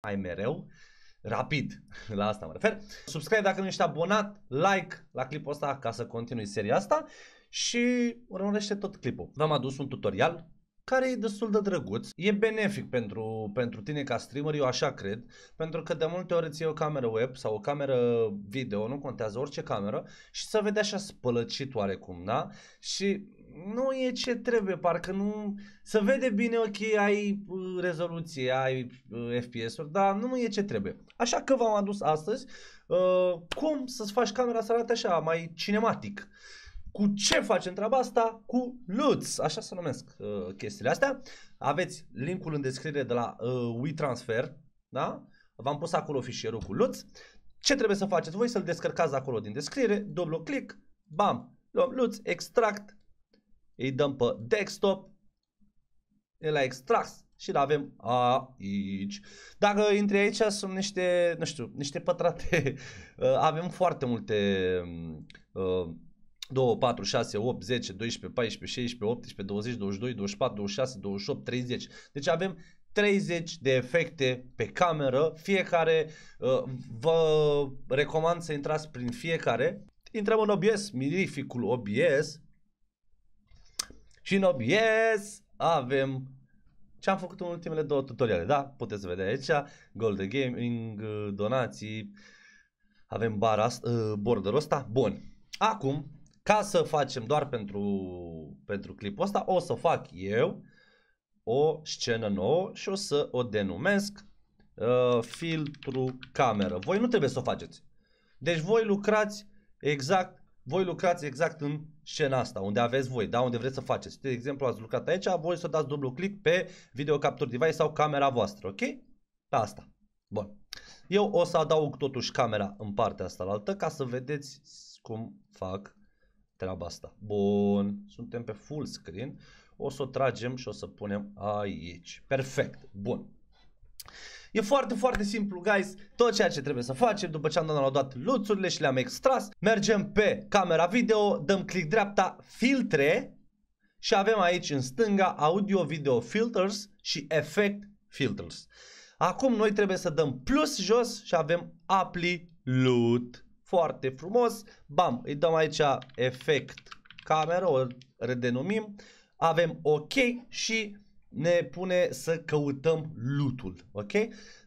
ai mereu, rapid, la asta mă refer. Subscribe dacă nu ești abonat, like la clipul ăsta ca să continui seria asta și urmărește tot clipul. V-am adus un tutorial care e destul de drăguț. E benefic pentru, pentru tine ca streamer, eu așa cred, pentru că de multe ori îți iei o cameră web sau o cameră video, nu contează orice cameră, și să vede așa spălăcit oarecum, da? Și nu e ce trebuie, parcă nu... Să vede bine, ok, ai uh, rezoluție, ai uh, FPS-uri, dar nu e ce trebuie. Așa că v-am adus astăzi uh, cum să-ți faci camera să arate așa, mai cinematic. Cu ce facem treaba asta? Cu LUTS, așa se numesc uh, chestiile astea. Aveți linkul în descriere de la uh, WeTransfer, da? V-am pus acolo fișierul cu LUTS. Ce trebuie să faceți voi? Să-l descărcați acolo din descriere, dublu click, bam, luăm LUTS, extract, îi dăm pe desktop. El a extras și le avem aici. Dacă intri aici sunt niște, nu știu, niște pătrate. Avem foarte multe 2, 4, 6, 8, 10, 12, 14, 16, 18, 20, 22, 24, 26, 28, 30. Deci avem 30 de efecte pe cameră, fiecare, uh, vă recomand să intrați prin fiecare. Intrăm în OBS, mirificul OBS, și în yes! Avem ce am făcut în ultimele două tutoriale, da? Puteți vedea aici, Gold de Gaming, donații, avem bar asta, ă, borderul ăsta. Bun, acum, ca să facem doar pentru, pentru clipul ăsta, o să fac eu o scenă nouă și o să o denumesc uh, filtru cameră. Voi nu trebuie să o faceți. Deci voi lucrați exact voi lucrați exact în scena asta, unde aveți voi, da, unde vreți să faceți. De exemplu, ați lucrat aici, voi să dați dublu click pe video capture device sau camera voastră, ok? Pe asta. Bun. Eu o să adaug totuși camera în partea asta la altă ca să vedeți cum fac treaba asta. Bun, suntem pe full screen. O să o tragem și o să punem aici. Perfect, bun. E foarte, foarte simplu, guys. Tot ceea ce trebuie să facem, după ce am downloadat luțurile și le-am extras, mergem pe camera video, dăm click dreapta, filtre și avem aici în stânga audio video filters și effect filters. Acum noi trebuie să dăm plus jos și avem apply loot. Foarte frumos. Bam, îi dăm aici efect cameră, o redenumim. Avem ok și ne pune să căutăm lutul. Ok?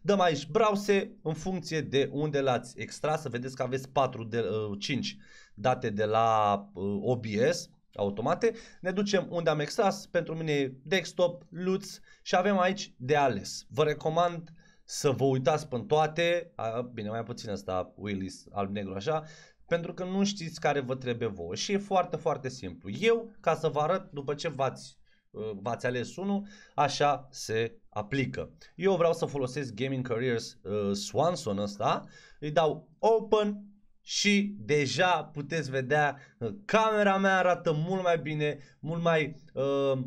Dăm aici browse în funcție de unde l-ați extras. Să vedeți că aveți 4 de, 5 uh, date de la uh, OBS automate. Ne ducem unde am extras. Pentru mine desktop, LUTS și avem aici de ales. Vă recomand să vă uitați pe toate. A, bine, mai puțin asta Willis alb-negru așa pentru că nu știți care vă trebuie vouă și e foarte, foarte simplu. Eu, ca să vă arăt după ce v-ați Uh, v-ați ales unul, așa se aplică. Eu vreau să folosesc Gaming Careers uh, Swanson ăsta, îi dau Open și deja puteți vedea uh, camera mea arată mult mai bine, mult mai uh,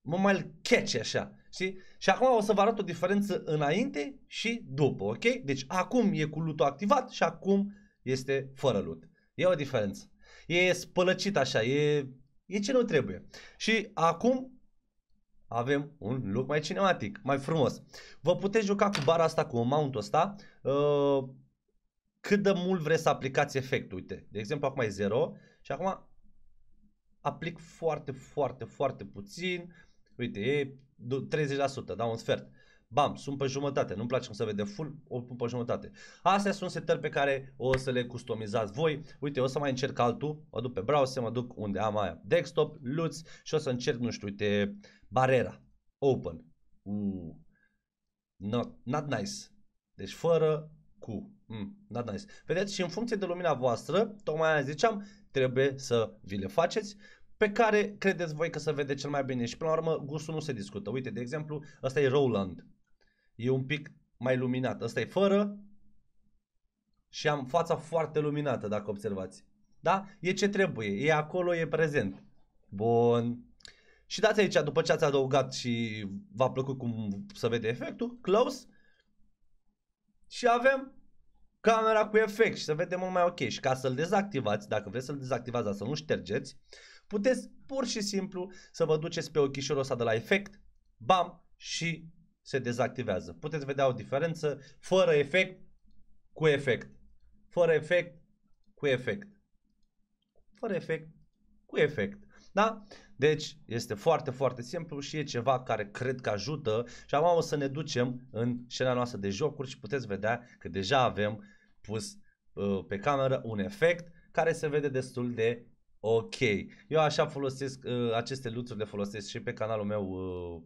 mult mai catchy așa. Știi? Și acum o să vă arăt o diferență înainte și după, ok? Deci acum e cu lutul activat și acum este fără lut. E o diferență. E spălăcit așa, e E ce nu trebuie. Și acum avem un look mai cinematic, mai frumos. Vă puteți juca cu bara asta, cu mount-ul ăsta, uh, cât de mult vreți să aplicați efectul. Uite, de exemplu, acum e 0 și acum aplic foarte, foarte, foarte puțin. Uite, e 30%, da, un sfert. Bam, sunt pe jumătate. Nu-mi place cum se vede full, o pun pe jumătate. Astea sunt setări pe care o să le customizați voi. Uite, o să mai încerc altul. Mă duc pe browser, mă duc unde am aia desktop, luț și o să încerc, nu știu, uite, barera. Open. Uh. Not, not nice. Deci fără cu. Mm, not nice. Vedeți? Și în funcție de lumina voastră, tocmai aia ziceam, trebuie să vi le faceți pe care credeți voi că se vede cel mai bine și până la urmă gustul nu se discută. Uite, de exemplu, ăsta e Roland e un pic mai luminat. Ăsta e fără și am fața foarte luminată, dacă observați. Da? E ce trebuie. E acolo, e prezent. Bun. Și dați aici, după ce ați adăugat și v-a plăcut cum să vede efectul, close. Și avem camera cu efect și să vedem mult mai ok. Și ca să-l dezactivați, dacă vreți să-l dezactivați, dar să nu ștergeți, puteți pur și simplu să vă duceți pe ochișorul ăsta de la efect, bam, și se dezactivează. Puteți vedea o diferență fără efect cu efect. Fără efect cu efect. Fără efect cu efect. Da? Deci este foarte, foarte simplu și e ceva care cred că ajută și acum o să ne ducem în scena noastră de jocuri și puteți vedea că deja avem pus ă, pe cameră un efect care se vede destul de ok. Eu așa folosesc, ă, aceste lucruri le folosesc și pe canalul meu ă,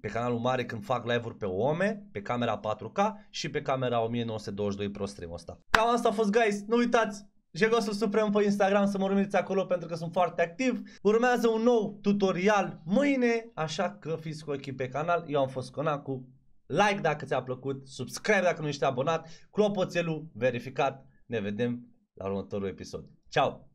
pe canalul mare când fac live-uri pe OME, pe camera 4K și pe camera 1922 Pro Stream ăsta. Cam asta a fost, guys. Nu uitați, Jegosul Suprem pe Instagram să mă urmăriți acolo pentru că sunt foarte activ. Urmează un nou tutorial mâine, așa că fiți cu ochii pe canal. Eu am fost Conacu. Like dacă ți-a plăcut, subscribe dacă nu ești abonat, clopoțelul verificat. Ne vedem la următorul episod. Ciao!